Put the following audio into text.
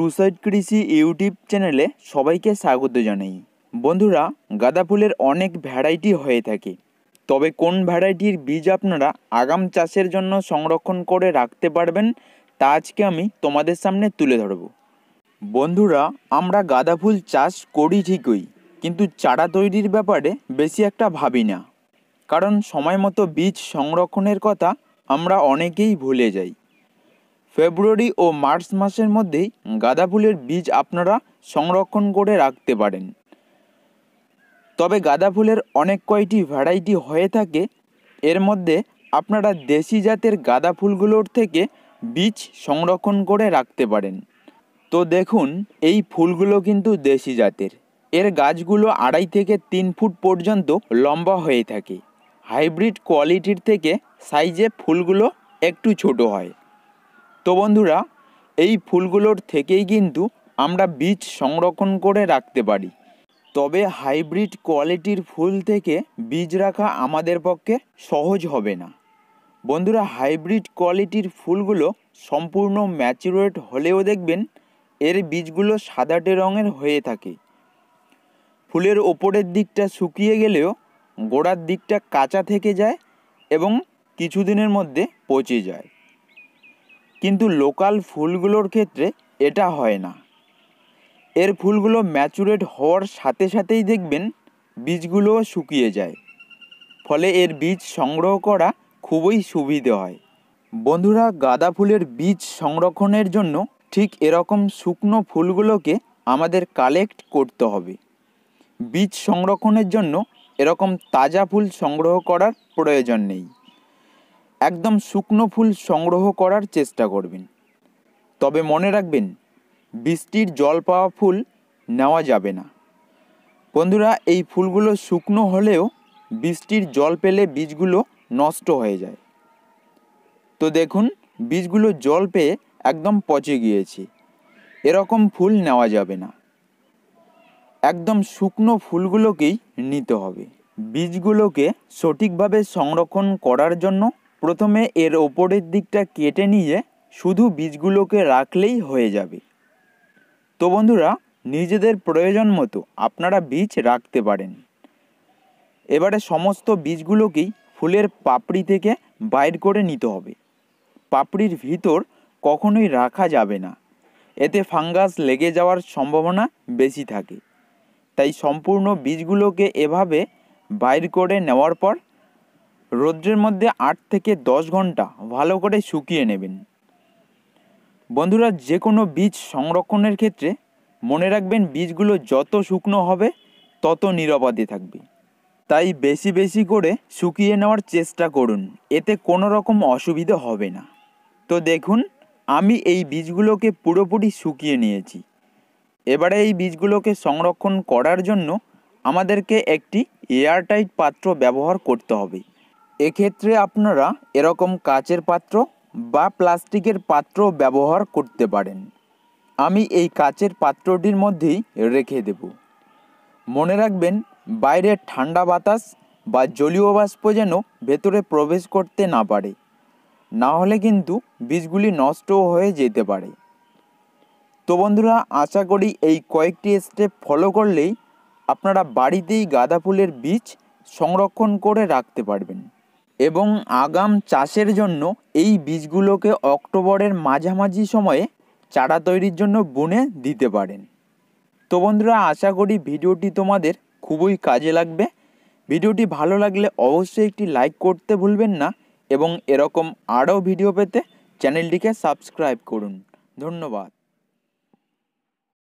two side কৃষি YouTube চ্যানেলে সবাইকে স্বাগত জানাই বন্ধুরা গাঁদা ফুলের অনেক ভ্যারাইটি হয়ে থাকে তবে কোন ভ্যারাইটির বীজ আপনারা আগাম চাষের জন্য সংরক্ষণ করে রাখতে পারবেন তা আজকে আমি তোমাদের সামনে তুলে ধরব বন্ধুরা আমরা গাঁদা ফুল চাষ করি ঠিকই কিন্তু চারা তৈরির ব্যাপারে বেশি একটা ভাবি না কারণ সময় মতো বীজ সংরক্ষণের কথা আমরা অনেকেই ভুলে যাই ফেব্রুয়ারি ও মার্চ মাসের মধ্যেই গাঁদা ফুলের বীজ আপনারা সংরক্ষণ করে রাখতে পারেন তবে গাঁদা ফুলের অনেক কয়টি ভ্যারাইটি হয়ে থাকে এর মধ্যে আপনারা দেশি জাতের গাঁদা ফুলগুলোর থেকে বীজ সংরক্ষণ করে রাখতে পারেন তো দেখুন এই ফুলগুলো কিন্তু দেশি জাতের এর গাছগুলো আড়াই থেকে তিন ফুট পর্যন্ত লম্বা হয়ে থাকে হাইব্রিড কোয়ালিটির থেকে সাইজে ফুলগুলো একটু ছোট হয় তো বন্ধুরা এই ফুলগুলোর থেকেই কিন্তু আমরা বীজ সংরক্ষণ করে রাখতে পারি তবে হাইব্রিড কোয়ালিটির ফুল থেকে বীজ রাখা আমাদের পক্ষে সহজ হবে না বন্ধুরা হাইব্রিড কোয়ালিটির ফুলগুলো সম্পূর্ণ ম্যাচুরেট হলেও দেখবেন এর বীজগুলো সাদাটে রঙের হয়ে থাকে ফুলের ওপরের দিকটা শুকিয়ে গেলেও গোড়ার দিকটা কাঁচা থেকে যায় এবং কিছুদিনের মধ্যে পচে যায় কিন্তু লোকাল ফুলগুলোর ক্ষেত্রে এটা হয় না এর ফুলগুলো ম্যাচুরেট হওয়ার সাথে সাথেই দেখবেন বীজগুলোও শুকিয়ে যায় ফলে এর বীজ সংগ্রহ করা খুবই সুবিধে হয় বন্ধুরা গাঁদা ফুলের বীজ সংরক্ষণের জন্য ঠিক এরকম শুকনো ফুলগুলোকে আমাদের কালেক্ট করতে হবে বীজ সংরক্ষণের জন্য এরকম তাজা ফুল সংগ্রহ করার প্রয়োজন নেই একদম শুকনো ফুল সংগ্রহ করার চেষ্টা করবেন তবে মনে রাখবেন বৃষ্টির জল পাওয়া ফুল নেওয়া যাবে না বন্ধুরা এই ফুলগুলো শুকনো হলেও বৃষ্টির জল পেলে বীজগুলো নষ্ট হয়ে যায় তো দেখুন বীজগুলো জল পেয়ে একদম পচে গিয়েছে এরকম ফুল নেওয়া যাবে না একদম শুকনো ফুলগুলোকেই নিতে হবে বীজগুলোকে সঠিকভাবে সংরক্ষণ করার জন্য প্রথমে এর ওপরের দিকটা কেটে নিয়ে শুধু বীজগুলোকে রাখলেই হয়ে যাবে তো বন্ধুরা নিজেদের প্রয়োজন মতো আপনারা বীজ রাখতে পারেন এবারে সমস্ত বীজগুলোকেই ফুলের পাপড়ি থেকে বাইর করে নিতে হবে পাপড়ির ভিতর কখনোই রাখা যাবে না এতে ফাঙ্গাস লেগে যাওয়ার সম্ভাবনা বেশি থাকে তাই সম্পূর্ণ বীজগুলোকে এভাবে বাইর করে নেওয়ার পর রৌদ্রের মধ্যে আট থেকে দশ ঘন্টা ভালো করে শুকিয়ে নেবেন বন্ধুরা যে কোনো বীজ সংরক্ষণের ক্ষেত্রে মনে রাখবেন বীজগুলো যত শুকনো হবে তত নিরাপদে থাকবে তাই বেশি বেশি করে শুকিয়ে নেওয়ার চেষ্টা করুন এতে কোনো রকম অসুবিধে হবে না তো দেখুন আমি এই বীজগুলোকে পুরোপুরি শুকিয়ে নিয়েছি এবারে এই বীজগুলোকে সংরক্ষণ করার জন্য আমাদেরকে একটি এয়ারটাইট পাত্র ব্যবহার করতে হবে এক্ষেত্রে আপনারা এরকম কাচের পাত্র বা প্লাস্টিকের পাত্র ব্যবহার করতে পারেন আমি এই কাচের পাত্রটির মধ্যেই রেখে দেব মনে রাখবেন বাইরে ঠান্ডা বাতাস বা জলীয় বাষ্প যেন ভেতরে প্রবেশ করতে না পারে না হলে কিন্তু বীজগুলি নষ্ট হয়ে যেতে পারে তো বন্ধুরা আশা করি এই কয়েকটি স্টেপ ফলো করলেই আপনারা বাড়িতেই গাঁদা ফুলের বীজ সংরক্ষণ করে রাখতে পারবেন এবং আগাম চাষের জন্য এই বীজগুলোকে অক্টোবরের মাঝামাঝি সময়ে চারা তৈরির জন্য বুনে দিতে পারেন তো বন্ধুরা আশা করি ভিডিওটি তোমাদের খুবই কাজে লাগবে ভিডিওটি ভালো লাগলে অবশ্যই একটি লাইক করতে ভুলবেন না এবং এরকম আরও ভিডিও পেতে চ্যানেলটিকে সাবস্ক্রাইব করুন ধন্যবাদ